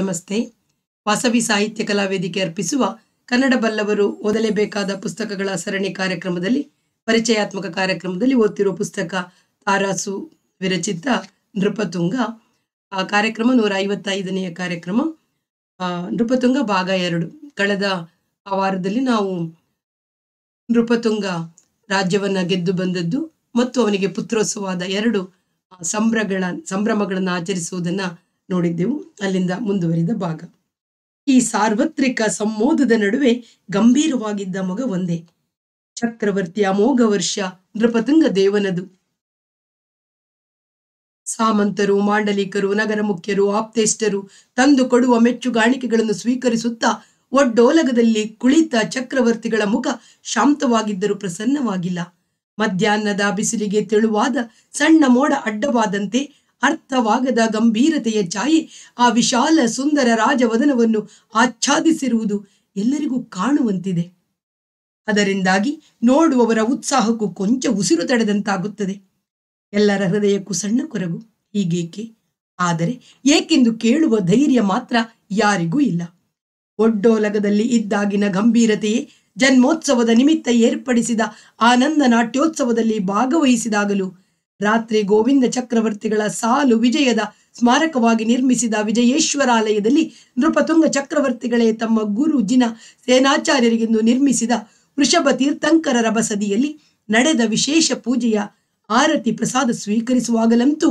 ನಮಸ್ತೆ ವಾಸವಿ ಸಾಹಿತ್ಯ ಕಲಾವೇದಿಕೆ ಅರ್ಪಿಸುವ ಕನ್ನಡ ಬಲ್ಲವರು ಓದಲೇಬೇಕಾದ ಪುಸ್ತಕಗಳ ಸರಣಿ ಕಾರ್ಯಕ್ರಮದಲ್ಲಿ ಪರಿಚಯಾತ್ಮಕ ಕಾರ್ಯಕ್ರಮದಲ್ಲಿ ಓದ್ತಿರುವ ಪುಸ್ತಕ ತಾರಾಸು ವಿರಚಿತ ನೃಪತುಂಗ ಆ ಕಾರ್ಯಕ್ರಮ ನೂರ ಐವತ್ತೈದನೆಯ ಕಾರ್ಯಕ್ರಮ ನೃಪತುಂಗ ಭಾಗ ಎರಡು ಕಳೆದ ಆ ವಾರದಲ್ಲಿ ನಾವು ನೃಪತುಂಗ ರಾಜ್ಯವನ್ನ ಗೆದ್ದು ಬಂದದ್ದು ಮತ್ತು ಅವನಿಗೆ ಪುತ್ರೋತ್ಸವದ ಎರಡು ಸಂಭ್ರಗಳ ಸಂಭ್ರಮಗಳನ್ನು ಆಚರಿಸುವುದನ್ನು ನೋಡಿದ್ದೆವು ಅಲ್ಲಿಂದ ಮುಂದುವರಿದ ಭಾಗ ಈ ಸಾರ್ವತ್ರಿಕ ಸಂಮೋದದ ನಡುವೆ ಗಂಭೀರವಾಗಿದ್ದ ಮಗ ಒಂದೇ ಚಕ್ರವರ್ತಿ ಅಮೋಘ ವರ್ಷ ನೃಪತುಂಗ ದೇವನದು ಸಾಮಂತರು ಮಾಂಡಲಿಕರು ನಗರ ಮುಖ್ಯರು ಆಪ್ತೇಷ್ಟರು ತಂದು ಕೊಡುವ ಮೆಚ್ಚುಗಾಣಿಕೆಗಳನ್ನು ಸ್ವೀಕರಿಸುತ್ತಾ ಒಡ್ಡೋಲಗದಲ್ಲಿ ಕುಳಿತ ಚಕ್ರವರ್ತಿಗಳ ಮುಖ ಶಾಂತವಾಗಿದ್ದರೂ ಪ್ರಸನ್ನವಾಗಿಲ್ಲ ಮಧ್ಯಾಹ್ನದ ಬಿಸಿಲಿಗೆ ತೆಳುವಾದ ಸಣ್ಣ ಮೋಡ ಅಡ್ಡವಾದಂತೆ ಅರ್ಥವಾಗದ ಗಂಭೀರತೆಯ ಛಾಯೆ ಆ ವಿಶಾಲ ಸುಂದರ ರಾಜವದನವನ್ನು ಆಚ್ಛಾದಿಸಿರುವುದು ಎಲ್ಲರಿಗೂ ಕಾಣುವಂತಿದೆ ಅದರಿಂದಾಗಿ ನೋಡುವವರ ಉತ್ಸಾಹಕ್ಕೂ ಕೊಂಚ ಉಸಿರು ತಡೆದಂತಾಗುತ್ತದೆ ಎಲ್ಲರ ಹೃದಯಕ್ಕೂ ಸಣ್ಣ ಕೊರಗು ಹೀಗೇಕೆ ಆದರೆ ಏಕೆಂದು ಕೇಳುವ ಧೈರ್ಯ ಮಾತ್ರ ಯಾರಿಗೂ ಇಲ್ಲ ಒಡ್ಡೋಲಗದಲ್ಲಿ ಇದ್ದಾಗಿನ ಗಂಭೀರತೆಯೇ ಜನ್ಮೋತ್ಸವದ ನಿಮಿತ್ತ ಏರ್ಪಡಿಸಿದ ಆನಂದ ನಾಟ್ಯೋತ್ಸವದಲ್ಲಿ ಭಾಗವಹಿಸಿದಾಗಲೂ ರಾತ್ರಿ ಗೋವಿಂದ ಚಕ್ರವರ್ತಿಗಳ ಸಾಲು ವಿಜಯದ ಸ್ಮಾರಕವಾಗಿ ನಿರ್ಮಿಸಿದ ವಿಜಯೇಶ್ವರಾಲಯದಲ್ಲಿ ನೃಪತುಂಗ ಚಕ್ರವರ್ತಿಗಳೇ ತಮ್ಮ ಗುರು ಜಿನ ಸೇನಾಚಾರ್ಯರಿಗೆಂದು ನಿರ್ಮಿಸಿದ ವೃಷಭ ತೀರ್ಥಂಕರರ ಬಸದಿಯಲ್ಲಿ ನಡೆದ ವಿಶೇಷ ಪೂಜೆಯ ಆರತಿ ಪ್ರಸಾದ ಸ್ವೀಕರಿಸುವಾಗಲಂತೂ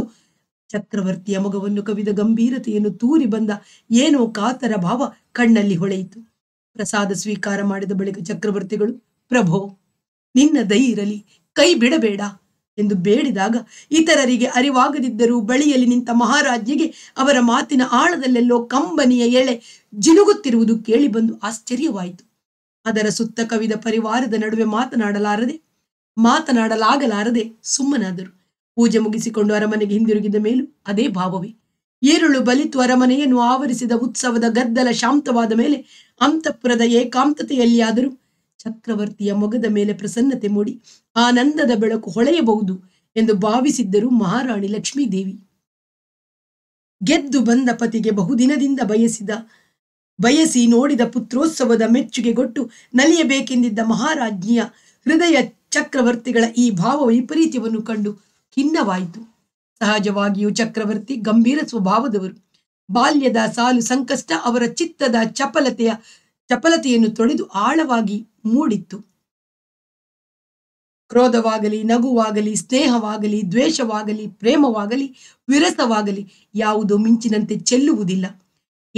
ಚಕ್ರವರ್ತಿಯ ಮೊಗವನ್ನು ಕವಿದ ಗಂಭೀರತೆಯನ್ನು ತೂರಿ ಬಂದ ಏನೋ ಕಾತರ ಭಾವ ಕಣ್ಣಲ್ಲಿ ಹೊಳೆಯಿತು ಪ್ರಸಾದ ಸ್ವೀಕಾರ ಮಾಡಿದ ಬಳಿಕ ಚಕ್ರವರ್ತಿಗಳು ಪ್ರಭೋ ನಿನ್ನ ದೈ ಇರಲಿ ಕೈ ಬಿಡಬೇಡ ಎಂದು ಬೇಡಿದಾಗ ಇತರರಿಗೆ ಅರಿವಾಗದಿದ್ದರೂ ಬಳಿಯಲ್ಲಿ ನಿಂತ ಮಹಾರಾಜ್ಯಿಗೆ ಅವರ ಮಾತಿನ ಆಳದಲ್ಲೆಲ್ಲೋ ಕಂಬನಿಯ ಎಳೆ ಜಿನುಗುತ್ತಿರುವುದು ಕೇಳಿಬಂದು ಆಶ್ಚರ್ಯವಾಯಿತು ಅದರ ಸುತ್ತ ಕವಿದ ಪರಿವಾರದ ನಡುವೆ ಮಾತನಾಡಲಾರದೆ ಮಾತನಾಡಲಾಗಲಾರದೆ ಸುಮ್ಮನಾದರು ಪೂಜೆ ಮುಗಿಸಿಕೊಂಡು ಅರಮನೆಗೆ ಹಿಂದಿರುಗಿದ ಮೇಲೂ ಅದೇ ಭಾವವೇ ಏರುಳು ಬಲಿತು ಅರಮನೆಯನ್ನು ಆವರಿಸಿದ ಉತ್ಸವದ ಗದ್ದಲ ಶಾಂತವಾದ ಮೇಲೆ ಅಂತಃಪುರದ ಏಕಾಂತತೆಯಲ್ಲಿಯಾದರೂ ಚಕ್ರವರ್ತಿಯ ಮೊಗದ ಮೇಲೆ ಪ್ರಸನ್ನತೆ ಮೂಡಿ ಆನಂದದ ಬೆಳಕು ಹೊಳೆಯಬಹುದು ಎಂದು ಭಾವಿಸಿದ್ದರು ಮಹಾರಾಣಿ ಲಕ್ಷ್ಮೀದೇವಿ ಗೆದ್ದು ಬಂದ ಪತಿಗೆ ಬಹುದಿನದಿಂದ ಬಯಸಿದ ಬಯಸಿ ನೋಡಿದ ಪುತ್ರೋತ್ಸವದ ಮೆಚ್ಚುಗೆಗೊಟ್ಟು ನಲಿಯಬೇಕೆಂದಿದ್ದ ಮಹಾರಾಜ್ಞಿಯ ಹೃದಯ ಚಕ್ರವರ್ತಿಗಳ ಈ ಭಾವ ವೈಪರೀತ್ಯವನ್ನು ಕಂಡು ಖಿನ್ನವಾಯಿತು ಸಹಜವಾಗಿಯೂ ಚಕ್ರವರ್ತಿ ಗಂಭೀರ ಸ್ವಭಾವದವರು ಬಾಲ್ಯದ ಸಾಲು ಸಂಕಷ್ಟ ಅವರ ಚಿತ್ತದ ಚಪಲತೆಯ ಚಪಲತೆಯನ್ನು ತೊಳೆದು ಆಳವಾಗಿ ಮೂಡಿತ್ತು ಕ್ರೋಧವಾಗಲಿ ನಗುವಾಗಲಿ ಸ್ನೇಹವಾಗಲಿ ದ್ವೇಷವಾಗಲಿ ಪ್ರೇಮವಾಗಲಿ ವಿರಸವಾಗಲಿ ಯಾವುದು ಮಿಂಚಿನಂತೆ ಚೆಲ್ಲುವುದಿಲ್ಲ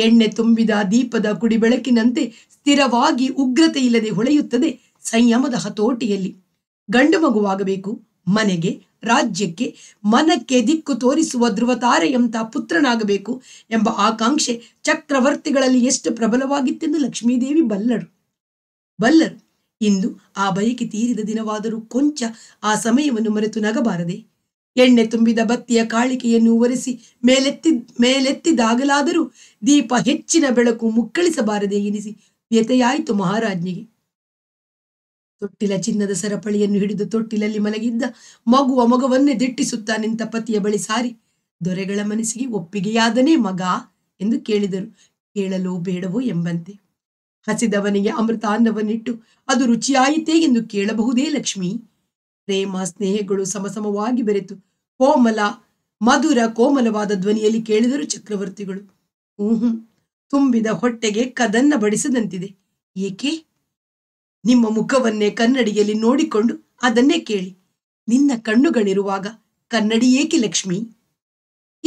ಎಣ್ಣೆ ತುಂಬಿದ ದೀಪದ ಕುಡಿಬೆಳಕಿನಂತೆ ಸ್ಥಿರವಾಗಿ ಉಗ್ರತೆ ಇಲ್ಲದೆ ಹೊಳೆಯುತ್ತದೆ ಸಂಯಮದ ಹತೋಟಿಯಲ್ಲಿ ಗಂಡು ಮಗುವಾಗಬೇಕು ಮನೆಗೆ ರಾಜ್ಯಕ್ಕೆ ಮನಕ್ಕೆ ದಿಕ್ಕು ತೋರಿಸುವ ಧ್ರುವತಾರೆಯಂಥ ಪುತ್ರನಾಗಬೇಕು ಎಂಬ ಆಕಾಂಕ್ಷೆ ಚಕ್ರವರ್ತಿಗಳಲ್ಲಿ ಎಷ್ಟು ಪ್ರಬಲವಾಗಿತ್ತೆಂದು ಲಕ್ಷ್ಮೀದೇವಿ ಬಲ್ಲರು ಬಲ್ಲರು ಇಂದು ಆ ಬಯಕೆ ತೀರಿದ ದಿನವಾದರೂ ಕೊಂಚ ಆ ಸಮಯವನ್ನು ಮರೆತು ನಗಬಾರದೆ ಎಣ್ಣೆ ತುಂಬಿದ ಬತ್ತಿಯ ಕಾಳಿಕೆಯನ್ನು ಒರೆಸಿ ಮೇಲೆತ್ತಿ ಮೇಲೆತ್ತಿದಾಗಲಾದರೂ ದೀಪ ಹೆಚ್ಚಿನ ಬೆಳಕು ಮುಕ್ಕಳಿಸಬಾರದೆ ಎನಿಸಿ ವ್ಯತೆಯಾಯಿತು ಮಹಾರಾಜ್ಞಿಗೆ ತೊಟ್ಟಿಲ ಚಿನ್ನದ ಸರಪಳಿಯನ್ನು ಹಿಡಿದು ತೊಟ್ಟಿಲಲ್ಲಿ ಮಲಗಿದ್ದ ಮಗುವ ಮಗವನ್ನೇ ದಿಟ್ಟಿಸುತ್ತಾ ನಿಂತ ಪತಿಯ ಬಳಿ ಸಾರಿ ದೊರೆಗಳ ಮನಸ್ಸಿಗೆ ಒಪ್ಪಿಗೆಯಾದನೇ ಮಗ ಎಂದು ಕೇಳಿದರು ಕೇಳಲೋ ಬೇಡವೋ ಎಂಬಂತೆ ಹಸಿದವನಿಗೆ ಅಮೃತಾನ್ನವನ್ನಿಟ್ಟು ಅದು ರುಚಿಯಾಯಿತೇ ಎಂದು ಕೇಳಬಹುದೇ ಲಕ್ಷ್ಮಿ ಪ್ರೇಮ ಸ್ನೇಹಗಳು ಸಮಸಮವಾಗಿ ಬೆರೆತು ಕೋಮಲ ಮಧುರ ಕೋಮಲವಾದ ಧ್ವನಿಯಲ್ಲಿ ಕೇಳಿದರು ಚಕ್ರವರ್ತಿಗಳು ಹ್ಮ್ ತುಂಬಿದ ಹೊಟ್ಟೆಗೆ ಕದನ್ನ ಬಡಿಸದಂತಿದೆ ಏಕೆ ನಿಮ್ಮ ಮುಖವನ್ನೇ ಕನ್ನಡಿಯಲ್ಲಿ ನೋಡಿಕೊಂಡು ಅದನ್ನೇ ಕೇಳಿ ನಿನ್ನ ಕಣ್ಣುಗಳಿರುವಾಗ ಕನ್ನಡಿ ಏಕೆ ಲಕ್ಷ್ಮಿ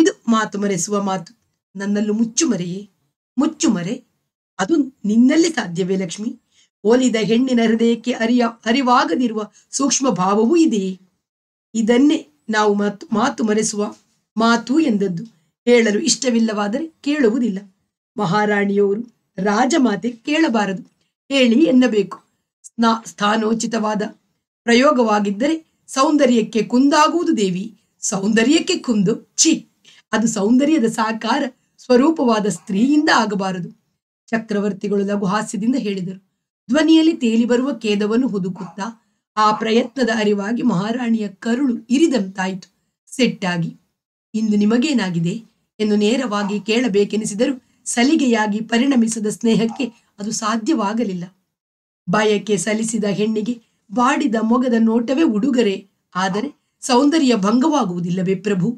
ಇದು ಮಾತು ಮರೆಸುವ ಮಾತು ನನ್ನಲ್ಲೂ ಮುಚ್ಚುಮರೆಯೇ ಮುಚ್ಚುಮರೆ ಅದು ನಿನ್ನಲ್ಲಿ ಸಾಧ್ಯವೇ ಲಕ್ಷ್ಮಿ ಹೋಲಿದ ಹೆಣ್ಣಿನ ಹೃದಯಕ್ಕೆ ಅರಿಯ ಅರಿವಾಗದಿರುವ ಸೂಕ್ಷ್ಮ ಭಾವವೂ ಇದೆಯೇ ಇದನ್ನೇ ನಾವು ಮಾತು ಮಾತು ಮರೆಸುವ ಮಾತು ಎಂದದ್ದು ಹೇಳಲು ಇಷ್ಟವಿಲ್ಲವಾದರೆ ಕೇಳುವುದಿಲ್ಲ ಮಹಾರಾಣಿಯವರು ರಾಜಮಾತೆ ಕೇಳಬಾರದು ಹೇಳಿ ಎನ್ನಬೇಕು ಸ್ನಾ ಸ್ಥಾನೋಚಿತವಾದ ಪ್ರಯೋಗವಾಗಿದ್ದರೆ ಸೌಂದರ್ಯಕ್ಕೆ ಕುಂದಾಗುವುದು ದೇವಿ ಸೌಂದರ್ಯಕ್ಕೆ ಕುಂದು ಚಿ ಅದು ಸೌಂದರ್ಯದ ಸಾಕಾರ ಸ್ವರೂಪವಾದ ಸ್ತ್ರೀಯಿಂದ ಆಗಬಾರದು ಚಕ್ರವರ್ತಿಗಳು ಹಾಸ್ಯದಿಂದ ಹೇಳಿದರು ಧ್ವನಿಯಲ್ಲಿ ತೇಲಿ ಬರುವ ಖೇದವನ್ನು ಹುದುಕುತ್ತಾ ಆ ಪ್ರಯತ್ನದ ಅರಿವಾಗಿ ಮಹಾರಾಣಿಯ ಕರುಳು ಇರಿದಂತಾಯಿತು ಸೆಟ್ಟಾಗಿ ಇಂದು ನಿಮಗೇನಾಗಿದೆ ಎಂದು ನೇರವಾಗಿ ಕೇಳಬೇಕೆನಿಸಿದರೂ ಸಲಿಗೆಯಾಗಿ ಪರಿಣಮಿಸದ ಸ್ನೇಹಕ್ಕೆ ಅದು ಸಾಧ್ಯವಾಗಲಿಲ್ಲ ಬಯಕೆ ಸಲ್ಲಿಸಿದ ಹೆಣ್ಣಿಗೆ ಬಾಡಿದ ಮೊಗದ ನೋಟವೇ ಉಡುಗರೆ ಆದರೆ ಸೌಂದರ್ಯ ಭಂಗವಾಗುವುದಿಲ್ಲವೇ ಪ್ರಭು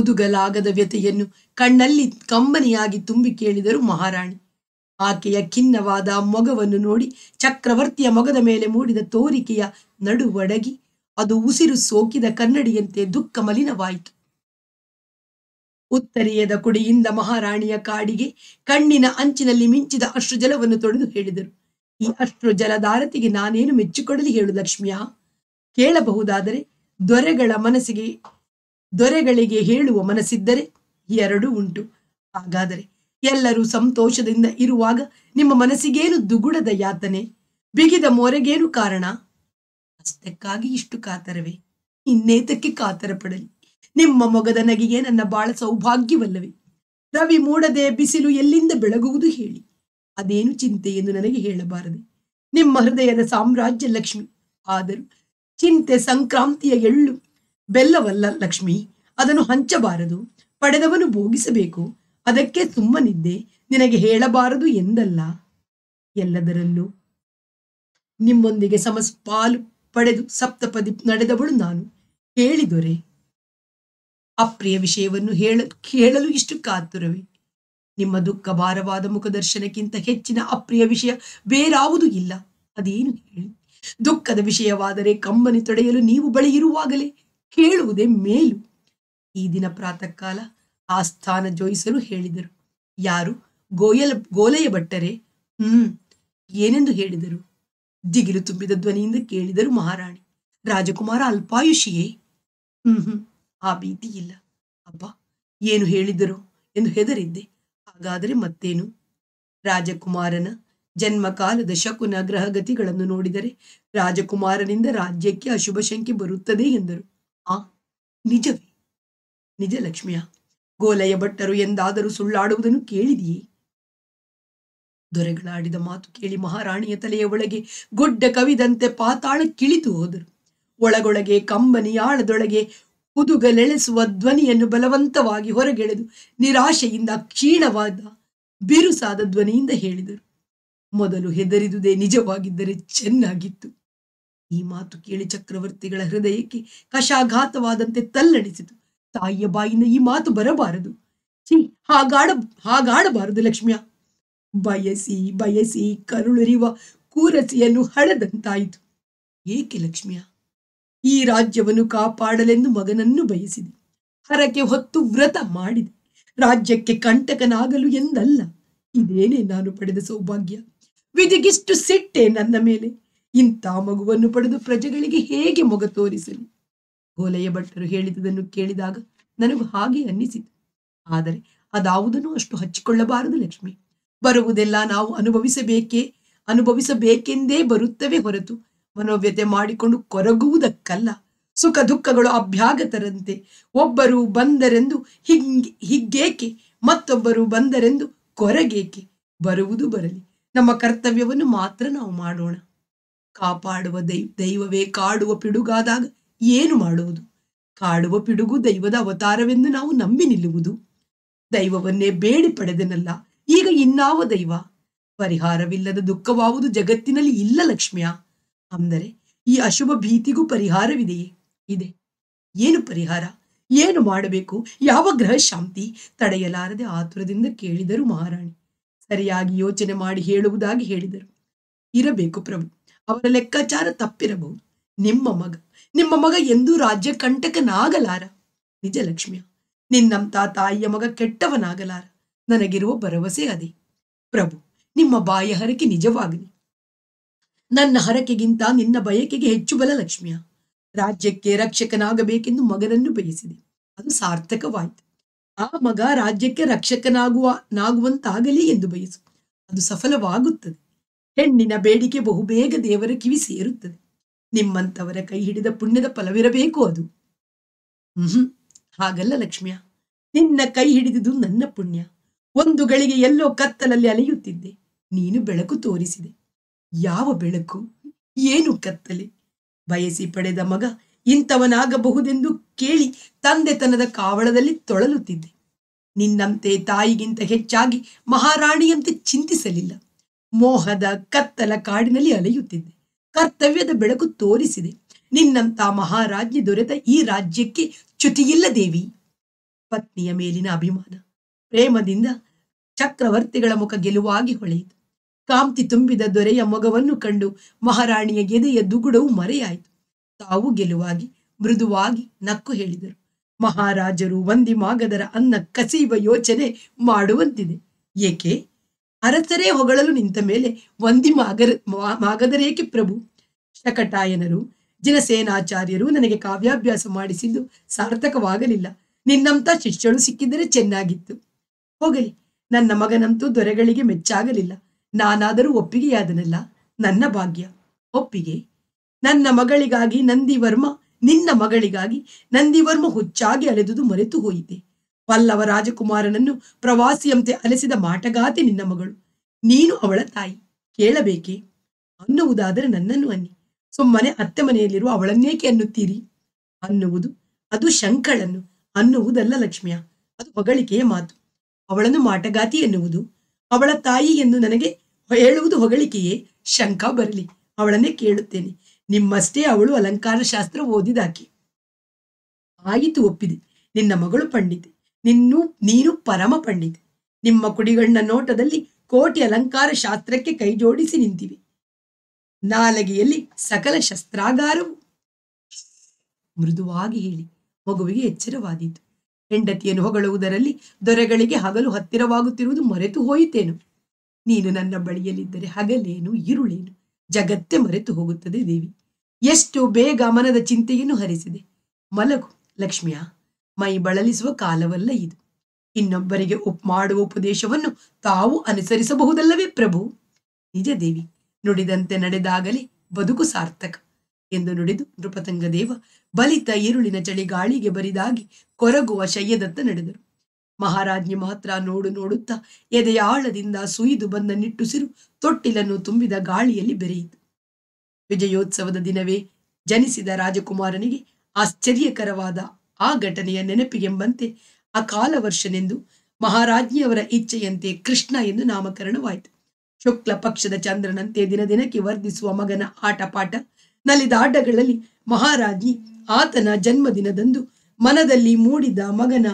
ಉದುಗಲಾಗದ ವ್ಯತೆಯನ್ನು ಕಣ್ಣಲ್ಲಿ ಕಂಬನಿಯಾಗಿ ತುಂಬಿ ಕೇಳಿದರು ಮಹಾರಾಣಿ ಆಕೆಯ ಖಿನ್ನವಾದ ಮೊಗವನ್ನು ನೋಡಿ ಚಕ್ರವರ್ತಿಯ ಮೊಗದ ಮೇಲೆ ಮೂಡಿದ ತೋರಿಕೆಯ ನಡುವಡಗಿ ಅದು ಉಸಿರು ಸೋಕಿದ ಕನ್ನಡಿಯಂತೆ ದುಃಖ ಮಲಿನವಾಯಿತು ಉತ್ತರಿಯದ ಕುಡಿಯಿಂದ ಮಹಾರಾಣಿಯ ಕಾಡಿಗೆ ಕಣ್ಣಿನ ಅಂಚಿನಲ್ಲಿ ಮಿಂಚಿದ ಅಶ್ರುಜಲವನ್ನು ತೊಡೆದು ಹೇಳಿದರು ಈ ಅಶ್ರು ನಾನೇನು ಮೆಚ್ಚಿಕೊಡಲಿ ಹೇಳು ಲಕ್ಷ್ಮಿಯ ಕೇಳಬಹುದಾದರೆ ದೊರೆಗಳ ಮನಸ್ಸಿಗೆ ದೊರೆಗಳಿಗೆ ಹೇಳುವ ಮನಸ್ಸಿದ್ದರೆ ಎರಡು ಉಂಟು ಹಾಗಾದರೆ ಎಲ್ಲರೂ ಸಂತೋಷದಿಂದ ಇರುವಾಗ ನಿಮ್ಮ ಮನಸ್ಸಿಗೇನು ದುಗುಡದ ಯಾತನೆ ಬಿಗಿದ ಮೊರೆಗೇನು ಕಾರಣ ಅಷ್ಟಕ್ಕಾಗಿ ಇಷ್ಟು ಕಾತರವೇ ಇನ್ನೇತಕ್ಕೆ ಕಾತರ ಪಡಲಿ ನಿಮ್ಮ ಮೊಗದ ನಗಿಗೆ ನನ್ನ ಬಾಳ ಸೌಭಾಗ್ಯವಲ್ಲವೇ ರವಿ ಮೂಡದೆ ಬಿಸಿಲು ಎಲ್ಲಿಂದ ಬೆಳಗುವುದು ಹೇಳಿ ಅದೇನು ಚಿಂತೆ ಎಂದು ನನಗೆ ಹೇಳಬಾರದೆ ನಿಮ್ಮ ಹೃದಯದ ಸಾಮ್ರಾಜ್ಯ ಲಕ್ಷ್ಮಿ ಆದರೂ ಚಿಂತೆ ಸಂಕ್ರಾಂತಿಯ ಎಳ್ಳು ಬೆಲ್ಲವಲ್ಲ ಲಕ್ಷ್ಮಿ ಅದನ್ನು ಹಂಚಬಾರದು ಪಡೆದವನು ಭೋಗಿಸಬೇಕು ಅದಕ್ಕೆ ಸುಮ್ಮನಿದ್ದೆ ನಿನಗೆ ಹೇಳಬಾರದು ಎಂದಲ್ಲ ಎಲ್ಲದರಲ್ಲೂ ನಿಮ್ಮೊಂದಿಗೆ ಸಮಸ್ ಪಾಲು ಪಡೆದು ಸಪ್ತಪದಿ ನಡೆದವಳು ನಾನು ಹೇಳಿದೊರೆ ಅಪ್ರಿಯ ವಿಷಯವನ್ನು ಹೇಳ ಕೇಳಲು ಇಷ್ಟು ಕಾತುರವೆ ನಿಮ್ಮ ದುಃಖ ಭಾರವಾದ ಮುಖದರ್ಶನಕ್ಕಿಂತ ಹೆಚ್ಚಿನ ಅಪ್ರಿಯ ವಿಷಯ ಬೇರಾವುದು ಇಲ್ಲ ಅದೇನು ಹೇಳಿ ದುಃಖದ ವಿಷಯವಾದರೆ ಕಂಬನಿ ತೊಡೆಯಲು ನೀವು ಬಳಿ ಇರುವಾಗಲೇ ಕೇಳುವುದೇ ಮೇಲು ಈ ದಿನ ಪ್ರಾತಃ ಕಾಲ ಆ ಸ್ಥಾನ ಜೋಯಿಸಲು ಹೇಳಿದರು ಯಾರು ಗೋಯಲ ಗೋಲೆಯ ಭಟ್ಟರೆ ಹ್ಮ್ ಏನೆಂದು ಹೇಳಿದರು ದಿಗಿಲು ತುಂಬಿದ ಧ್ವನಿಯಿಂದ ಕೇಳಿದರು ಮಹಾರಾಣಿ ರಾಜಕುಮಾರ ಅಲ್ಪಾಯುಷಿಯೇ ಹ್ಮ್ ಹ್ಮ್ ಆ ಭೀತಿ ಇಲ್ಲ ಅಪ್ಪ ಏನು ಹೇಳಿದರು ಎಂದು ಹೆದರಿದ್ದೆ ಹಾಗಾದರೆ ಮತ್ತೇನು ರಾಜಕುಮಾರನ ಜನ್ಮಕಾಲದ ಶಕುನ ಗ್ರಹಗತಿಗಳನ್ನು ನೋಡಿದರೆ ರಾಜಕುಮಾರನಿಂದ ರಾಜ್ಯಕ್ಕೆ ಅಶುಭ ಶಂಕೆ ಬರುತ್ತದೆ ಎಂದರು ಆ ನಿಜವೇ ನಿಜ ಲಕ್ಷ್ಮಿಯ ಗೋಲಯ ಭಟ್ಟರು ಎಂದಾದರೂ ಸುಳ್ಳಾಡುವುದನ್ನು ಕೇಳಿದೆಯೇ ದೊರೆಗಳಾಡಿದ ಮಾತು ಕೇಳಿ ಮಹಾರಾಣಿಯ ತಲೆಯ ಒಳಗೆ ಗೊಡ್ಡ ಕವಿದಂತೆ ಪಾತಾಳ ಕಿಳಿತು ಹೋದರು ಒಳಗೊಳಗೆ ಕಂಬನಿಯಾಳದೊಳಗೆ ಹುದುಗಲೆಳೆಸುವ ಧ್ವನಿಯನ್ನು ಬಲವಂತವಾಗಿ ಹೊರಗೆಳೆದು ನಿರಾಶೆಯಿಂದ ಕ್ಷೀಣವಾದ ಬಿರುಸಾದ ಧ್ವನಿಯಿಂದ ಹೇಳಿದರು ಮೊದಲು ಹೆದರಿದುದೇ ನಿಜವಾಗಿದ್ದರೆ ಚೆನ್ನಾಗಿತ್ತು ಈ ಮಾತು ಕೇಳಿ ಚಕ್ರವರ್ತಿಗಳ ಹೃದಯಕ್ಕೆ ಕಶಾಘಾತವಾದಂತೆ ತಲ್ಲಣಿಸಿತು ತಾಯಿಯ ಬಾಯಿಂದ ಈ ಮಾತು ಬರಬಾರದು ಚಿ ಹಾಗಾಡ ಹಾಗಾಡಬಾರದು ಲಕ್ಷ್ಮಿಯ ಬಯಸಿ ಬಯಸಿ ಕರುಳುರಿವ ಕೂರಸಿಯನ್ನು ಹಳದಂತಾಯಿತು ಏಕೆ ಲಕ್ಷ್ಮಿಯ ಈ ರಾಜ್ಯವನ್ನು ಕಾಪಾಡಲೆಂದು ಮಗನನ್ನು ಬಯಸಿದೆ ಹರಕೆ ಹೊತ್ತು ವ್ರತ ಮಾಡಿದೆ ರಾಜ್ಯಕ್ಕೆ ಕಂಟಕನಾಗಲು ಎಂದಲ್ಲ ಇದೇನೆ ನಾನು ಪಡೆದ ಸೌಭಾಗ್ಯ ವಿಧಿಗಿಷ್ಟು ಸಿಟ್ಟೆ ನನ್ನ ಮೇಲೆ ಇಂಥ ಮಗುವನ್ನು ಪಡೆದು ಪ್ರಜೆಗಳಿಗೆ ಹೇಗೆ ಮೊಗ ತೋರಿಸಲಿ ಗೋಲೆಯ ಭಟ್ಟರು ಹೇಳಿದುದನ್ನು ಕೇಳಿದಾಗ ನನಗೂ ಹಾಗೆ ಅನ್ನಿಸಿತು ಆದರೆ ಅದಾವುದನ್ನು ಅಷ್ಟು ಹಚ್ಚಿಕೊಳ್ಳಬಾರದು ಲಕ್ಷ್ಮಿ ಬರುವುದೆಲ್ಲ ನಾವು ಅನುಭವಿಸಬೇಕೇ ಅನುಭವಿಸಬೇಕೆಂದೇ ಬರುತ್ತವೆ ಹೊರತು ಮನೋವ್ಯತೆ ಮಾಡಿಕೊಂಡು ಕೊರಗುವುದಕ್ಕಲ್ಲ ಸುಖ ದುಃಖಗಳು ಅಭ್ಯಾಗತರಂತೆ ಒಬ್ಬರು ಬಂದರೆಂದು ಹಿಂಗ್ ಹಿಗ್ಗೇಕೆ ಮತ್ತೊಬ್ಬರು ಬಂದರೆಂದು ಕೊರಗೇಕೆ ಬರುವುದು ಬರಲಿ ನಮ್ಮ ಕರ್ತವ್ಯವನ್ನು ಮಾತ್ರ ನಾವು ಮಾಡೋಣ ಕಾಪಾಡುವ ದೈ ದೈವವೇ ಕಾಡುವ ಪಿಡುಗಾದಾಗ ಏನು ಮಾಡುವುದು ಕಾಡುವ ಪಿಡುಗು ದೈವದ ಅವತಾರವೆಂದು ನಾವು ನಂಬಿ ನಿಲ್ಲುವುದು ದೈವವನ್ನೇ ಬೇಡಿ ಪಡೆದನಲ್ಲ ಈಗ ಇನ್ನಾವ ದೈವ ಪರಿಹಾರವಿಲ್ಲದ ದುಃಖವಾವುದು ಜಗತ್ತಿನಲ್ಲಿ ಇಲ್ಲ ಲಕ್ಷ್ಮಿಯ ಅಂದರೆ ಈ ಅಶುಭ ಭೀತಿಗೂ ಪರಿಹಾರವಿದೆಯೇ ಇದೆ ಏನು ಪರಿಹಾರ ಏನು ಮಾಡಬೇಕು ಯಾವ ಗ್ರಹ ಶಾಂತಿ ತಡೆಯಲಾರದೆ ಆತುರದಿಂದ ಕೇಳಿದರು ಮಹಾರಾಣಿ ಸರಿಯಾಗಿ ಯೋಚನೆ ಮಾಡಿ ಹೇಳುವುದಾಗಿ ಹೇಳಿದರು ಇರಬೇಕು ಪ್ರಭು ಅವರ ಲೆಕ್ಕಾಚಾರ ತಪ್ಪಿರಬಹುದು ನಿಮ್ಮ ಮಗ ನಿಮ್ಮ ಮಗ ಎಂದೂ ರಾಜ್ಯ ಕಂಟಕನಾಗಲಾರ ನಿಜ ಲಕ್ಷ್ಮಿಯ ನಿನ್ನಂತ ತಾಯಿಯ ಮಗ ಕೆಟ್ಟವನಾಗಲಾರ ನನಗಿರುವ ಭರವಸೆ ಅದೇ ಪ್ರಭು ನಿಮ್ಮ ಬಾಯ ಹರಕೆ ನಿಜವಾಗಲಿ ನನ್ನ ಹರಕೆಗಿಂತ ನಿನ್ನ ಬಯಕೆಗೆ ಹೆಚ್ಚು ಬಲ ಲಕ್ಷ್ಮಿಯ ರಾಜ್ಯಕ್ಕೆ ರಕ್ಷಕನಾಗಬೇಕೆಂದು ಮಗನನ್ನು ಬಯಸಿದೆ ಅದು ಸಾರ್ಥಕವಾಯಿತು ಆ ಮಗ ರಾಜ್ಯಕ್ಕೆ ರಕ್ಷಕನಾಗುವ ನಾಗುವಂತಾಗಲಿ ಎಂದು ಬಯಸು ಅದು ಸಫಲವಾಗುತ್ತದೆ ಹೆಣ್ಣಿನ ಬೇಡಿಕೆ ಬಹುಬೇಗ ದೇವರ ಕಿವಿ ಸೇರುತ್ತದೆ ನಿಮ್ಮಂಥವರ ಕೈ ಹಿಡಿದ ಪುಣ್ಯದ ಫಲವಿರಬೇಕು ಅದು ಹ್ಮ್ ಹಾಗಲ್ಲ ಲಕ್ಷ್ಮಿಯ ನಿನ್ನ ಕೈ ಹಿಡಿದುದು ನನ್ನ ಪುಣ್ಯ ಒಂದು ಗಳಿಗೆ ಎಲ್ಲೋ ಕತ್ತಲಲ್ಲಿ ಅಲೆಯುತ್ತಿದ್ದೆ ನೀನು ಬೆಳಕು ತೋರಿಸಿದೆ ಯಾವ ಬೆಳಕು ಏನು ಕತ್ತಲೆ ಬಯಸಿ ಪಡೆದ ಮಗ ಇಂಥವನಾಗಬಹುದೆಂದು ಕೇಳಿ ತಂದೆತನದ ಕಾವಳದಲ್ಲಿ ತೊಳಲುತ್ತಿದ್ದೆ ನಿನ್ನಂತೆ ತಾಯಿಗಿಂತ ಹೆಚ್ಚಾಗಿ ಮಹಾರಾಣಿಯಂತೆ ಚಿಂತಿಸಲಿಲ್ಲ ಮೋಹದ ಕತ್ತಲ ಕಾಡಿನಲ್ಲಿ ಅಲೆಯುತ್ತಿದ್ದೆ ಕರ್ತವ್ಯದ ಬೆಳಕು ತೋರಿಸಿದೆ ನಿನ್ನಂತ ಮಹಾರಾಜ್ಯ ದೊರೆತ ಈ ರಾಜ್ಯಕ್ಕೆ ಚ್ಯುತಿಯಿಲ್ಲ ದೇವಿ ಪತ್ನಿಯ ಮೇಲಿನ ಅಭಿಮಾನ ಪ್ರೇಮದಿಂದ ಚಕ್ರವರ್ತಿಗಳ ಮುಖ ಗೆಲುವಾಗಿ ಹೊಳೆಯಿತು ಕಾಂತಿ ತುಂಬಿದ ದೊರೆಯ ಮೊಗವನ್ನು ಕಂಡು ಮಹಾರಾಣಿಯ ಗೆದೆಯ ದುಗುಡವು ಮರೆಯಾಯಿತು ತಾವು ಗೆಲುವಾಗಿ ಮೃದುವಾಗಿ ನಕ್ಕು ಹೇಳಿದರು ಮಹಾರಾಜರು ಮಾಗದರ ಅನ್ನ ಕಸಿಯುವ ಯೋಚನೆ ಮಾಡುವಂತಿದೆ ಏಕೆ ಅರಸರೇ ಹೊಗಳಲು ನಿಂತ ಮೇಲೆ ವಂದಿ ಮಾಗರ ಮಾಗದರೇಕೆ ಪ್ರಭು ಶಕಟಾಯನರು ಜನಸೇನಾಚಾರ್ಯರು ನನಗೆ ಕಾವ್ಯಾಭ್ಯಾಸ ಮಾಡಿಸಿದ್ದು ಸಾರ್ಥಕವಾಗಲಿಲ್ಲ ನಿನ್ನಂತ ಶಿಷ್ಯಳು ಸಿಕ್ಕಿದರೆ ಚೆನ್ನಾಗಿತ್ತು ಹೋಗಲಿ ನನ್ನ ಮಗನಂತೂ ದೊರೆಗಳಿಗೆ ಮೆಚ್ಚಾಗಲಿಲ್ಲ ನಾನಾದರೂ ಒಪ್ಪಿಗೆಯಾದನಲ್ಲ ನನ್ನ ಭಾಗ್ಯ ಒಪ್ಪಿಗೆ ನನ್ನ ಮಗಳಿಗಾಗಿ ನಂದಿವರ್ಮ ನಿನ್ನ ಮಗಳಿಗಾಗಿ ನಂದಿವರ್ಮ ಹುಚ್ಚಾಗಿ ಅಲೆದುದು ಮರೆತು ಹೋಯಿತೆ ಪಲ್ಲವ ರಾಜಕುಮಾರನನ್ನು ಪ್ರವಾಸಿಯಂತೆ ಅಲೆಸಿದ ಮಾಟಗಾತಿ ನಿನ್ನ ಮಗಳು ನೀನು ಅವಳ ತಾಯಿ ಕೇಳಬೇಕೆ ಅನ್ನುವುದಾದರೆ ನನ್ನನ್ನು ಅನ್ನಿ ಸುಮ್ಮನೆ ಅತ್ತೆ ಮನೆಯಲ್ಲಿರುವ ಅವಳನ್ನೇಕೆ ಅನ್ನುತ್ತೀರಿ ಅನ್ನುವುದು ಅದು ಶಂಕಳನ್ನು ಅನ್ನುವುದಲ್ಲ ಲಕ್ಷ್ಮಿಯ ಅದು ಹೊಗಳಿಕೆಯ ಮಾತು ಅವಳನ್ನು ಮಾಟಗಾತಿ ಎನ್ನುವುದು ಅವಳ ತಾಯಿ ಎಂದು ನನಗೆ ಹೇಳುವುದು ಹೊಗಳಿಕೆಯೇ ಶಂಕ ಬರಲಿ ಅವಳನ್ನೇ ಕೇಳುತ್ತೇನೆ ನಿಮ್ಮಷ್ಟೇ ಅವಳು ಅಲಂಕಾರ ಶಾಸ್ತ್ರ ಓದಿದಾಕೆ ಆಯಿತು ಒಪ್ಪಿದೆ ನಿನ್ನ ಮಗಳು ಪಂಡಿತೆ ನಿನ್ನು ನೀನು ಪರಮ ಪಂಡಿತ ನಿಮ್ಮ ಕುಡಿಗಣ್ಣ ನೋಟದಲ್ಲಿ ಕೋಟಿ ಅಲಂಕಾರ ಶಾಸ್ತ್ರಕ್ಕೆ ಕೈಜೋಡಿಸಿ ನಿಂತಿವೆ ನಾಲಗೆಯಲ್ಲಿ ಸಕಲ ಶಸ್ತ್ರಾಗಾರವು ಮೃದುವಾಗಿ ಹೇಳಿ ಮಗುವಿಗೆ ಎಚ್ಚರವಾದೀತು ಹೆಂಡತಿಯನ್ನು ಹೊಗಳುವುದರಲ್ಲಿ ದೊರೆಗಳಿಗೆ ಹಗಲು ಹತ್ತಿರವಾಗುತ್ತಿರುವುದು ಮರೆತು ಹೋಯಿತೇನು ನೀನು ನನ್ನ ಬಳಿಯಲ್ಲಿದ್ದರೆ ಹಗಲೇನು ಇರುಳೇನು ಜಗತ್ತೇ ಮರೆತು ಹೋಗುತ್ತದೆ ದೇವಿ ಎಷ್ಟು ಬೇಗ ಮನದ ಚಿಂತೆಯನ್ನು ಹರಿಸಿದೆ ಮಲಗು ಲಕ್ಷ್ಮಿಯ ಮೈ ಬಳಲಿಸುವ ಕಾಲವಲ್ಲ ಇದು ಇನ್ನೊಬ್ಬರಿಗೆ ಉಪ್ ಮಾಡುವ ಉಪದೇಶವನ್ನು ತಾವು ಅನುಸರಿಸಬಹುದಲ್ಲವೇ ಪ್ರಭು ನಿಜ ದೇವಿ ನುಡಿದಂತೆ ನಡೆದಾಗಲೇ ಬದುಕು ಸಾರ್ಥಕ ಎಂದು ನುಡಿದು ನೃಪತಂಗ ದೇವ ಬಲಿತ ಈರುಳಿನ ಚಳಿಗಾಳಿಗೆ ಬರಿದಾಗಿ ಕೊರಗುವ ಶಯ್ಯದತ್ತ ನಡೆದರು ಮಹಾರಾಜ್ಞಿ ಮಾತ್ರ ನೋಡು ನೋಡುತ್ತಾ ಎದೆಯಾಳದಿಂದ ಸುಯಿದು ಬಂದ ನಿಟ್ಟುಸಿರು ತೊಟ್ಟಿಲನ್ನು ತುಂಬಿದ ಗಾಳಿಯಲ್ಲಿ ಬೆರೆಯಿತು ವಿಜಯೋತ್ಸವದ ದಿನವೇ ಜನಿಸಿದ ರಾಜಕುಮಾರನಿಗೆ ಆಶ್ಚರ್ಯಕರವಾದ ಆ ಘಟನೆಯ ನೆನಪಿಗೆಂಬಂತೆ ಅಕಾಲ ವರ್ಷನೆಂದು ಮಹಾರಾಜ್ಞಿಯವರ ಇಚ್ಛೆಯಂತೆ ಕೃಷ್ಣ ಎಂದು ನಾಮಕರಣವಾಯಿತು ಶುಕ್ಲ ಪಕ್ಷದ ಚಂದ್ರನಂತೆ ದಿನ ದಿನಕ್ಕೆ ವರ್ಧಿಸುವ ಮಗನ ಆಟಪಾಠ ಆಟಗಳಲ್ಲಿ ಮಹಾರಾಜ್ಞಿ ಆತನ ಜನ್ಮದಿನದಂದು ಮನದಲ್ಲಿ ಮೂಡಿದ ಮಗನ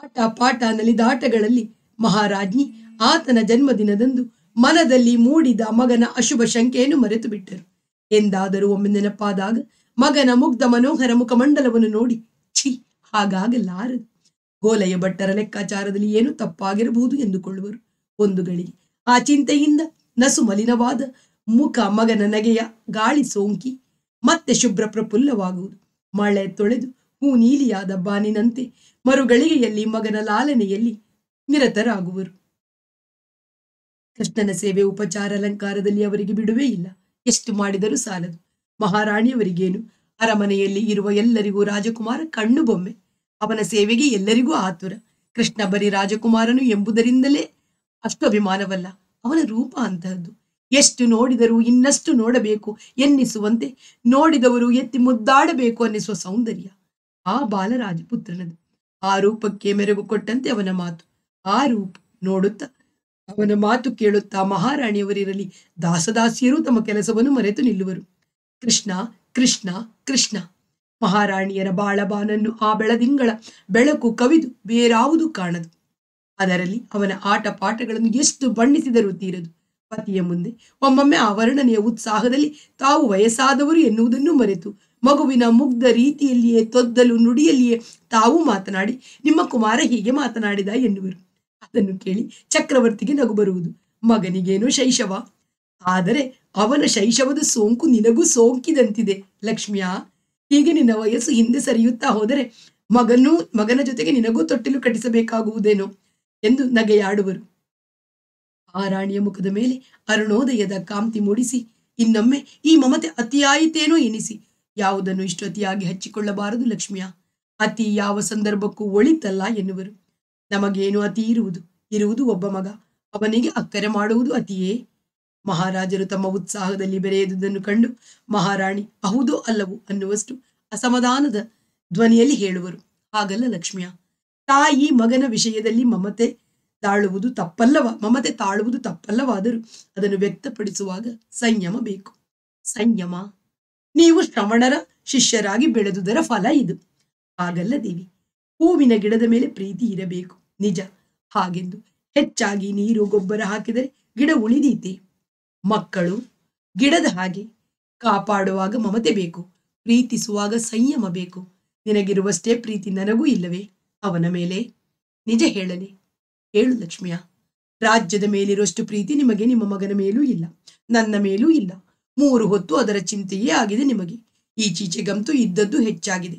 ಆಟ ಪಾಠ ನಲಿದಾಟಗಳಲ್ಲಿ ಮಹಾರಾಜ್ಞಿ ಆತನ ಜನ್ಮದಿನದಂದು ಮನದಲ್ಲಿ ಮೂಡಿದ ಮಗನ ಅಶುಭ ಶಂಕೆಯನ್ನು ಮರೆತು ಬಿಟ್ಟರು ಎಂದಾದರೂ ಒಮ್ಮೆ ನೆನಪಾದಾಗ ಮಗನ ಮುಗ್ಧ ಮನೋಹರ ಮುಖಮಂಡಲವನ್ನು ನೋಡಿ ಛಿ ಹಾಗಾಗಲಾರದು ಗೋಲಯ ಭಟ್ಟರ ಲೆಕ್ಕಾಚಾರದಲ್ಲಿ ಏನು ತಪ್ಪಾಗಿರಬಹುದು ಎಂದುಕೊಳ್ಳುವರು ಒಂದು ಗಳಿಗೆ ಆ ಚಿಂತೆಯಿಂದ ನಸು ಮಲಿನವಾದ ಮುಖ ಮಗನ ನಗೆಯ ಗಾಳಿ ಸೋಂಕಿ ಮತ್ತೆ ಶುಭ್ರ ಪ್ರಫುಲ್ಲವಾಗುವುದು ಮಳೆ ತೊಳೆದು ಹೂ ನೀಲಿಯಾದ ಬಾನಿನಂತೆ ಮರುಗಳಿಗೆಯಲ್ಲಿ ಮಗನ ಲಾಲನೆಯಲ್ಲಿ ನಿರತರಾಗುವರು ಕೃಷ್ಣನ ಸೇವೆ ಉಪಚಾರ ಅಲಂಕಾರದಲ್ಲಿ ಅವರಿಗೆ ಬಿಡುವೇ ಇಲ್ಲ ಎಷ್ಟು ಮಾಡಿದರೂ ಸಾಲದು ಮಹಾರಾಣಿಯವರಿಗೇನು ಅರಮನೆಯಲ್ಲಿ ಇರುವ ಎಲ್ಲರಿಗೂ ರಾಜಕುಮಾರ ಕಣ್ಣು ಬೊಮ್ಮೆ ಅವನ ಸೇವೆಗೆ ಎಲ್ಲರಿಗೂ ಆತುರ ಕೃಷ್ಣ ಬರೀ ರಾಜಕುಮಾರನು ಎಂಬುದರಿಂದಲೇ ಅಷ್ಟು ಅಭಿಮಾನವಲ್ಲ ಅವನ ರೂಪ ಅಂತಹದ್ದು ಎಷ್ಟು ನೋಡಿದರೂ ಇನ್ನಷ್ಟು ನೋಡಬೇಕು ಎನ್ನಿಸುವಂತೆ ನೋಡಿದವರು ಎತ್ತಿ ಮುದ್ದಾಡಬೇಕು ಅನ್ನಿಸುವ ಸೌಂದರ್ಯ ಆ ಬಾಲರಾಜಪುತ್ರನದು ಆ ರೂಪಕ್ಕೆ ಮೆರುಗು ಕೊಟ್ಟಂತೆ ಅವನ ಮಾತು ಆ ರೂಪ ನೋಡುತ್ತಾ ಅವನ ಮಾತು ಕೇಳುತ್ತಾ ಮಹಾರಾಣಿಯವರಿರಲಿ ದಾಸದಾಸಿಯರು ತಮ್ಮ ಕೆಲಸವನ್ನು ಮರೆತು ನಿಲ್ಲುವರು ಕೃಷ್ಣ ಕೃಷ್ಣ ಕೃಷ್ಣ ಮಹಾರಾಣಿಯರ ಬಾಳಬಾನನ್ನು ಆ ಬೆಳದಿಂಗಳ ಬೆಳಕು ಕವಿದು ಬೇರಾವುದು ಕಾಣದು ಅದರಲ್ಲಿ ಅವನ ಆಟ ಪಾಠಗಳನ್ನು ಎಷ್ಟು ಬಣ್ಣಿಸಿದರೂ ತೀರದು ಪತಿಯ ಮುಂದೆ ಒಮ್ಮೊಮ್ಮೆ ಆ ವರ್ಣನೆಯ ಉತ್ಸಾಹದಲ್ಲಿ ತಾವು ವಯಸ್ಸಾದವರು ಎನ್ನುವುದನ್ನು ಮರೆತು ಮಗುವಿನ ಮುಗ್ಧ ರೀತಿಯಲ್ಲಿಯೇ ತೊದ್ದಲು ನುಡಿಯಲ್ಲಿಯೇ ತಾವು ಮಾತನಾಡಿ ನಿಮ್ಮ ಕುಮಾರ ಹೀಗೆ ಮಾತನಾಡಿದ ಎನ್ನುವರು ಅದನ್ನು ಕೇಳಿ ಚಕ್ರವರ್ತಿಗೆ ನಗು ಬರುವುದು ಮಗನಿಗೇನು ಶೈಶವ ಆದರೆ ಅವನ ಶೈಶವದ ಸೋಂಕು ನಿನಗೂ ಸೋಂಕಿದಂತಿದೆ ಲಕ್ಷ್ಮಿಯ ಹೀಗೆ ನಿನ್ನ ವಯಸ್ಸು ಹಿಂದೆ ಸರಿಯುತ್ತಾ ಹೋದರೆ ಮಗನೂ ಮಗನ ಜೊತೆಗೆ ನಿನಗೂ ತೊಟ್ಟಿಲು ಕಟ್ಟಿಸಬೇಕಾಗುವುದೇನೋ ಎಂದು ನಗೆಯಾಡುವರು ಆ ರಾಣಿಯ ಮುಖದ ಮೇಲೆ ಅರುಣೋದಯದ ಕಾಂತಿ ಮೂಡಿಸಿ ಇನ್ನೊಮ್ಮೆ ಈ ಮಮತೆ ಅತಿಯಾಯಿತೇನೋ ಎನಿಸಿ ಯಾವುದನ್ನು ಇಷ್ಟು ಅತಿಯಾಗಿ ಹಚ್ಚಿಕೊಳ್ಳಬಾರದು ಲಕ್ಷ್ಮಿಯ ಅತಿ ಯಾವ ಸಂದರ್ಭಕ್ಕೂ ಒಳಿತಲ್ಲ ಎನ್ನುವರು ನಮಗೇನು ಅತಿ ಇರುವುದು ಇರುವುದು ಒಬ್ಬ ಮಗ ಅವನಿಗೆ ಅಕ್ಕರೆ ಮಾಡುವುದು ಅತಿಯೇ ಮಹಾರಾಜರು ತಮ್ಮ ಉತ್ಸಾಹದಲ್ಲಿ ಬೆರೆಯದುದನ್ನು ಕಂಡು ಮಹಾರಾಣಿ ಅಹುದೋ ಅಲ್ಲವೋ ಅನ್ನುವಷ್ಟು ಅಸಮಾಧಾನದ ಧ್ವನಿಯಲ್ಲಿ ಹೇಳುವರು ಹಾಗಲ್ಲ ಲಕ್ಷ್ಮಿಯ ತಾಯಿ ಮಗನ ವಿಷಯದಲ್ಲಿ ಮಮತೆ ತಾಳುವುದು ತಪ್ಪಲ್ಲವ ಮಮತೆ ತಾಳುವುದು ತಪ್ಪಲ್ಲವಾದರೂ ಅದನ್ನು ವ್ಯಕ್ತಪಡಿಸುವಾಗ ಸಂಯಮ ಬೇಕು ಸಂಯಮ ನೀವು ಶ್ರವಣರ ಶಿಷ್ಯರಾಗಿ ಬೆಳೆದುದರ ಫಲ ಇದು ಹಾಗಲ್ಲ ದೇವಿ ಹೂವಿನ ಗಿಡದ ಮೇಲೆ ಪ್ರೀತಿ ಇರಬೇಕು ನಿಜ ಹಾಗೆಂದು ಹೆಚ್ಚಾಗಿ ನೀರು ಗೊಬ್ಬರ ಹಾಕಿದರೆ ಗಿಡ ಉಳಿದೀತೆ ಮಕ್ಕಳು ಗಿಡದ ಹಾಗೆ ಕಾಪಾಡುವಾಗ ಮಮತೆ ಬೇಕು ಪ್ರೀತಿಸುವಾಗ ಸಂಯಮ ಬೇಕು ನಿನಗಿರುವಷ್ಟೇ ಪ್ರೀತಿ ನನಗೂ ಇಲ್ಲವೇ ಅವನ ಮೇಲೆ ನಿಜ ಹೇಳಲಿ ಹೇಳು ಲಕ್ಷ್ಮಿಯ ರಾಜ್ಯದ ಮೇಲಿರುವಷ್ಟು ಪ್ರೀತಿ ನಿಮಗೆ ನಿಮ್ಮ ಮಗನ ಮೇಲೂ ಇಲ್ಲ ನನ್ನ ಮೇಲೂ ಇಲ್ಲ ಮೂರು ಹೊತ್ತು ಅದರ ಚಿಂತೆಯೇ ಆಗಿದೆ ನಿಮಗೆ ಈಚೀಚೆಗಂತೂ ಇದ್ದದ್ದು ಹೆಚ್ಚಾಗಿದೆ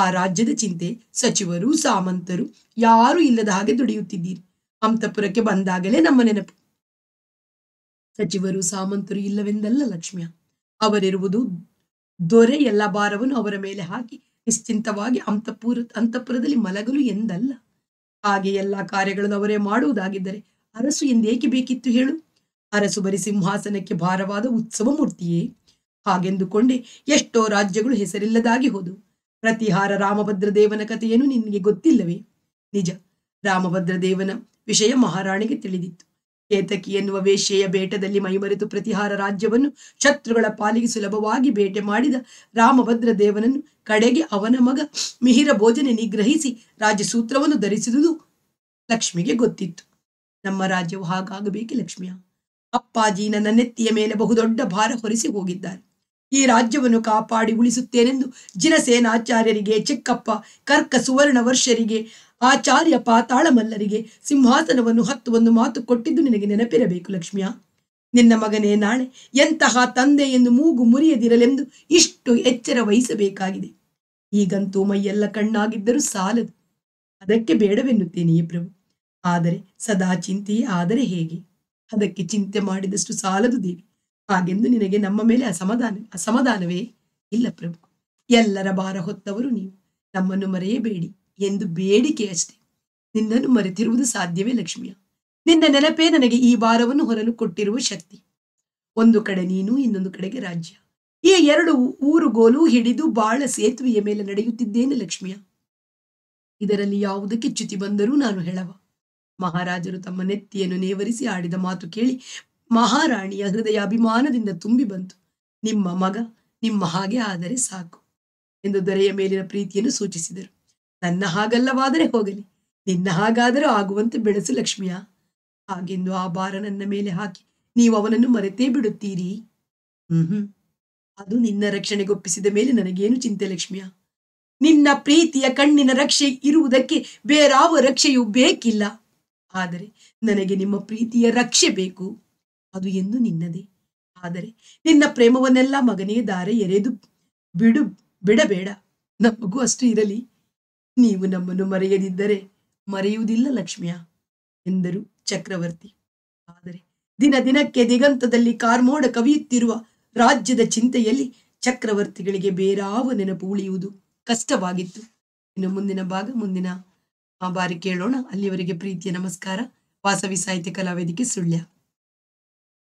ಆ ರಾಜ್ಯದ ಚಿಂತೆ ಸಚಿವರು ಸಾಮಂತರು ಯಾರೂ ಇಲ್ಲದ ಹಾಗೆ ದುಡಿಯುತ್ತಿದ್ದೀರಿ ಅಂತಪುರಕ್ಕೆ ಬಂದಾಗಲೇ ನಮ್ಮ ನೆನಪು ಸಚಿವರು ಸಾಮಂತರು ಇಲ್ಲವೆಂದಲ್ಲ ಲಕ್ಷ್ಮಿಯ ಅವರಿರುವುದು ದೊರೆ ಎಲ್ಲ ಭಾರವನ್ನು ಅವರ ಮೇಲೆ ಹಾಕಿ ನಿಶ್ಚಿಂತವಾಗಿ ಅಂತಪುರ ಅಂತಪುರದಲ್ಲಿ ಮಲಗಲು ಎಂದಲ್ಲ ಹಾಗೆ ಎಲ್ಲ ಕಾರ್ಯಗಳನ್ನು ಅವರೇ ಮಾಡುವುದಾಗಿದ್ದರೆ ಅರಸು ಎಂದೇಕೆ ಬೇಕಿತ್ತು ಹೇಳು ಅರಸು ಬರಿ ಸಿಂಹಾಸನಕ್ಕೆ ಭಾರವಾದ ಉತ್ಸವ ಮೂರ್ತಿಯೇ ಹಾಗೆಂದುಕೊಂಡೆ ಎಷ್ಟೋ ರಾಜ್ಯಗಳು ಹೆಸರಿಲ್ಲದಾಗಿ ಹೋದವು ಪ್ರತಿಹಾರ ರಾಮಭದ್ರ ದೇವನ ಕಥೆಯನ್ನು ನಿನಗೆ ಗೊತ್ತಿಲ್ಲವೇ ನಿಜ ರಾಮಭದ್ರ ದೇವನ ವಿಷಯ ಮಹಾರಾಣಿಗೆ ತಿಳಿದಿತ್ತು ಕೇತಕಿ ಎನ್ನುವ ವೇಶ್ಯೆಯ ಬೇಟದಲ್ಲಿ ಮೈಮರೆತು ಪ್ರತಿಹಾರ ರಾಜ್ಯವನ್ನು ಶತ್ರುಗಳ ಪಾಲಿಗೆ ಸುಲಭವಾಗಿ ಬೇಟೆ ಮಾಡಿದ ರಾಮಭದ್ರ ದೇವನನ್ನು ಕಡೆಗೆ ಅವನ ಮಗ ಮಿಹಿರ ಭೋಜನೆ ನಿಗ್ರಹಿಸಿ ರಾಜ್ಯಸೂತ್ರವನ್ನು ಧರಿಸಿದುದು ಲಕ್ಷ್ಮಿಗೆ ಗೊತ್ತಿತ್ತು ನಮ್ಮ ರಾಜ್ಯವು ಹಾಗಾಗಬೇಕೆ ಲಕ್ಷ್ಮಿಯ ಅಪ್ಪಾಜಿ ನನ್ನ ನೆತ್ತಿಯ ಮೇಲೆ ಬಹುದೊಡ್ಡ ಭಾರ ಹೊರಿಸಿ ಹೋಗಿದ್ದಾರೆ ಈ ರಾಜ್ಯವನ್ನು ಕಾಪಾಡಿ ಉಳಿಸುತ್ತೇನೆಂದು ಜಿನಸೇನಾಚಾರ್ಯರಿಗೆ ಚಿಕ್ಕಪ್ಪ ಕರ್ಕ ಸುವರ್ಣ ವರ್ಷರಿಗೆ ಆಚಾರ್ಯ ಪಾತಾಳಮಲ್ಲರಿಗೆ ಸಿಂಹಾಸನವನ್ನು ಹತ್ತು ಒಂದು ಮಾತು ಕೊಟ್ಟಿದ್ದು ನಿನಗೆ ನೆನಪಿರಬೇಕು ಲಕ್ಷ್ಮಿಯ ನಿನ್ನ ಮಗನೇ ನಾಳೆ ಎಂತಹ ತಂದೆ ಎಂದು ಮೂಗು ಮುರಿಯದಿರಲೆಂದು ಇಷ್ಟು ಎಚ್ಚರ ವಹಿಸಬೇಕಾಗಿದೆ ಈಗಂತೂ ಮೈಯೆಲ್ಲ ಕಣ್ಣಾಗಿದ್ದರೂ ಸಾಲದು ಅದಕ್ಕೆ ಬೇಡವೆನ್ನುತ್ತೇನೆಯೇ ಪ್ರಭು ಆದರೆ ಸದಾ ಚಿಂತೆಯೇ ಆದರೆ ಹೇಗೆ ಅದಕ್ಕೆ ಚಿಂತೆ ಮಾಡಿದಷ್ಟು ಸಾಲದು ದೇವಿ ಹಾಗೆಂದು ನಿನಗೆ ನಮ್ಮ ಮೇಲೆ ಅಸಮಾಧಾನ ಅಸಮಾಧಾನವೇ ಇಲ್ಲ ಪ್ರಭು ಎಲ್ಲರ ಭಾರ ಹೊತ್ತವರು ನೀವು ನಮ್ಮನ್ನು ಮರೆಯಬೇಡಿ ಎಂದು ಬೇಡಿಕೆ ಅಷ್ಟೇ ನಿನ್ನನ್ನು ಮರೆತಿರುವುದು ಸಾಧ್ಯವೇ ಲಕ್ಷ್ಮಿಯ ನಿನ್ನ ನೆನಪೇ ನನಗೆ ಈ ಭಾರವನ್ನು ಹೊರಲು ಕೊಟ್ಟಿರುವ ಶಕ್ತಿ ಒಂದು ಕಡೆ ನೀನು ಇನ್ನೊಂದು ಕಡೆಗೆ ರಾಜ್ಯ ಈ ಎರಡು ಊರು ಗೋಲು ಹಿಡಿದು ಬಾಳ ಸೇತುವೆಯ ಮೇಲೆ ನಡೆಯುತ್ತಿದ್ದೇನೆ ಲಕ್ಷ್ಮಿಯ ಇದರಲ್ಲಿ ಯಾವುದಕ್ಕೆ ಚ್ಯುತಿ ಬಂದರೂ ನಾನು ಹೇಳವ ಮಹಾರಾಜರು ತಮ್ಮ ನೆತ್ತಿಯನ್ನು ನೇವರಿಸಿ ಆಡಿದ ಮಾತು ಕೇಳಿ ಮಹಾರಾಣಿಯ ಹೃದಯ ಅಭಿಮಾನದಿಂದ ತುಂಬಿ ಬಂತು ನಿಮ್ಮ ಮಗ ನಿಮ್ಮ ಹಾಗೆ ಆದರೆ ಸಾಕು ಎಂದು ದೊರೆಯ ಮೇಲಿನ ಪ್ರೀತಿಯನ್ನು ಸೂಚಿಸಿದರು ನನ್ನ ಹಾಗಲ್ಲವಾದರೆ ಹೋಗಲಿ ನಿನ್ನ ಹಾಗಾದರೂ ಆಗುವಂತೆ ಬೆಳೆಸು ಲಕ್ಷ್ಮಿಯ ಹಾಗೆಂದು ಆ ಭಾರ ನನ್ನ ಮೇಲೆ ಹಾಕಿ ನೀವು ಅವನನ್ನು ಮರೆತೇ ಬಿಡುತ್ತೀರಿ ಹ್ಮ್ ಅದು ನಿನ್ನ ರಕ್ಷಣೆಗೊಪ್ಪಿಸಿದ ಮೇಲೆ ನನಗೇನು ಚಿಂತೆ ಲಕ್ಷ್ಮಿಯ ನಿನ್ನ ಪ್ರೀತಿಯ ಕಣ್ಣಿನ ರಕ್ಷೆ ಇರುವುದಕ್ಕೆ ಬೇರಾವ ರಕ್ಷೆಯೂ ಬೇಕಿಲ್ಲ ಆದರೆ ನನಗೆ ನಿಮ್ಮ ಪ್ರೀತಿಯ ರಕ್ಷೆ ಬೇಕು ಅದು ಎಂದು ನಿನ್ನದೇ ಆದರೆ ನಿನ್ನ ಪ್ರೇಮವನ್ನೆಲ್ಲ ಮಗನೇ ದಾರೆ ಎರೆದು ಬಿಡು ಬಿಡಬೇಡ ನಮಗೂ ಅಷ್ಟು ಇರಲಿ ನೀವು ನಮ್ಮನ್ನು ಮರೆಯದಿದ್ದರೆ ಮರೆಯುವುದಿಲ್ಲ ಲಕ್ಷ್ಮಿಯ ಎಂದರು ಚಕ್ರವರ್ತಿ ಆದರೆ ದಿನ ದಿನಕ್ಕೆ ದಿಗಂತದಲ್ಲಿ ಕಾರ್ಮೋಡ ಕವಿಯುತ್ತಿರುವ ರಾಜ್ಯದ ಚಿಂತೆಯಲ್ಲಿ ಚಕ್ರವರ್ತಿಗಳಿಗೆ ಬೇರಾವ ನೆನಪು ಉಳಿಯುವುದು ಕಷ್ಟವಾಗಿತ್ತು ಇನ್ನು ಮುಂದಿನ ಭಾಗ ಮುಂದಿನ ಆ ಬಾರಿ ಕೇಳೋಣ ಅಲ್ಲಿಯವರೆಗೆ ಪ್ರೀತಿಯ ನಮಸ್ಕಾರ ವಾಸವಿ ಸಾಹಿತ್ಯ ಕಲಾವೇದಿಕೆ ಸುಳ್ಯ